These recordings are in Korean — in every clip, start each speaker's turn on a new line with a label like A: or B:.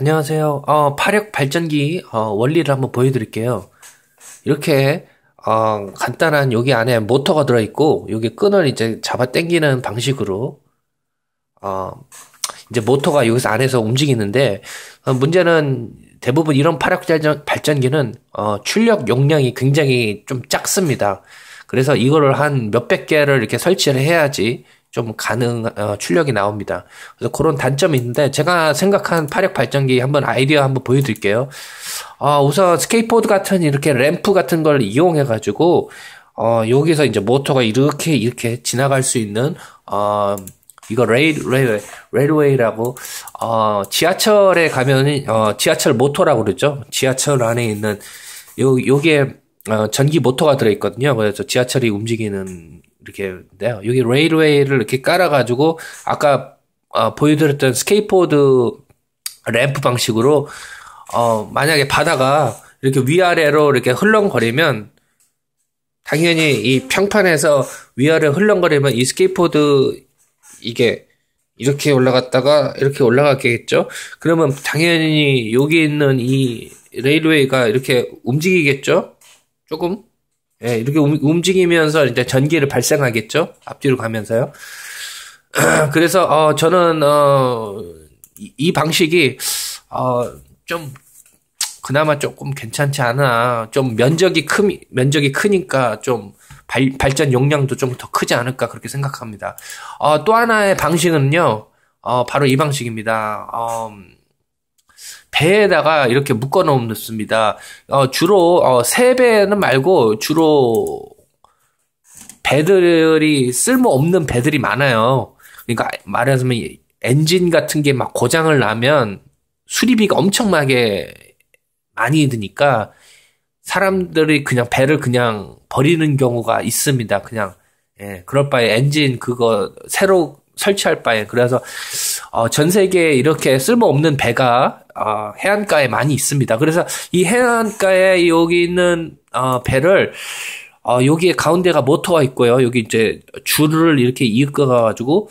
A: 안녕하세요. 어, 파력 발전기 어, 원리를 한번 보여드릴게요. 이렇게 어, 간단한 여기 안에 모터가 들어있고 여기 끈을 이제 잡아당기는 방식으로 어, 이제 모터가 여기서 안에서 움직이는데 어, 문제는 대부분 이런 파력 발전기는 어, 출력 용량이 굉장히 좀 작습니다. 그래서 이거를 한 몇백 개를 이렇게 설치를 해야지 좀 가능 어, 출력이 나옵니다. 그래서 그런 단점이 있는데 제가 생각한 파력 발전기 한번 아이디어 한번 보여드릴게요. 어, 우선 스케이트보드 같은 이렇게 램프 같은 걸 이용해 가지고 어, 여기서 이제 모터가 이렇게 이렇게 지나갈 수 있는 어, 이거 레일 레일 레일웨이라고 어, 지하철에 가면 어, 지하철 모터라고 그러죠. 지하철 안에 있는 요 요게 어, 전기 모터가 들어 있거든요. 그래서 지하철이 움직이는 이렇게 돼요. 여기 레일웨이를 이렇게 깔아가지고 아까 어, 보여드렸던 스케이트보드 램프 방식으로 어, 만약에 바다가 이렇게 위아래로 이렇게 흘렁거리면 당연히 이 평판에서 위아래 흘렁거리면 이 스케이트보드 이게 이렇게 올라갔다가 이렇게 올라가겠죠. 그러면 당연히 여기 있는 이 레일웨이가 이렇게 움직이겠죠. 조금 예, 이렇게 움, 움직이면서 이제 전기를 발생하겠죠. 앞뒤로 가면서요. 그래서 어, 저는 어, 이, 이, 방식이 어, 좀 그나마 조금 괜찮지 않아. 좀 면적이 크 면적이 크니까 좀 발, 발전 용량도 좀 더 크지 않을까 그렇게 생각합니다. 어, 또 하나의 방식은요. 어, 바로 이 방식입니다. 어, 배에다가 이렇게 묶어 놓습니다. 어, 주로 어, 새배는 말고 주로 배들이 쓸모 없는 배들이 많아요. 그러니까 말하자면 엔진 같은 게 막 고장을 나면 수리비가 엄청나게 많이 드니까 사람들이 그냥 배를 그냥 버리는 경우가 있습니다. 그냥 예, 그럴 바에 엔진 그거 새로 설치할 바에 그래서 어, 전 세계에 이렇게 쓸모없는 배가 어, 해안가에 많이 있습니다. 그래서 이 해안가에 여기 있는 어, 배를 어, 여기에 가운데가 모터가 있고요. 여기 이제 줄을 이렇게 이끌어 가지고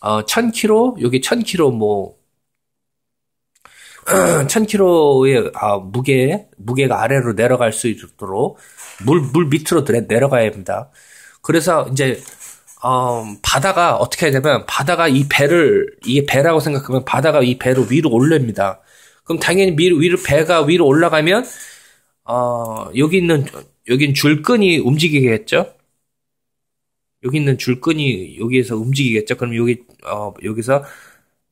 A: 어, 1000km 여기 1000km 뭐 1000kg의 아, 무게 무게가 아래로 내려갈 수 있도록 물 물 밑으로 내려가야 합니다. 그래서 이제 어, 바다가 어떻게 해야 되면 바다가 이 배를 이게 배라고 생각하면 바다가 이 배를 위로 올립니다. 그럼 당연히 위로, 위로 배가 위로 올라가면 어, 여기 있는 여긴 줄끈이 움직이겠죠? 여기 있는 줄끈이 여기에서 움직이겠죠? 그럼 여기 어, 여기서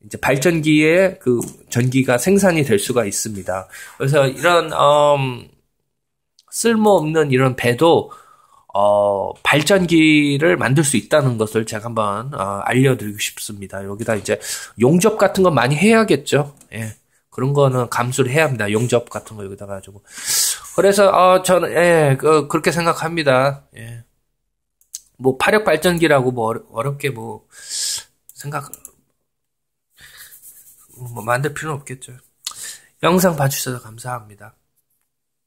A: 이제 발전기에 그 전기가 생산이 될 수가 있습니다. 그래서 이런 음, 쓸모없는 이런 배도 어, 발전기를 만들 수 있다는 것을 제가 한번 어, 알려드리고 싶습니다. 여기다 이제 용접 같은 거 많이 해야겠죠. 예. 그런 거는 감수를 해야 합니다. 용접 같은 거 여기다 가지고. 그래서 어, 저는 예, 그, 그렇게 생각합니다. 예. 뭐 파력 발전기라고 뭐 어렵게 뭐 생각 뭐 만들 필요는 없겠죠. 영상 봐주셔서 감사합니다.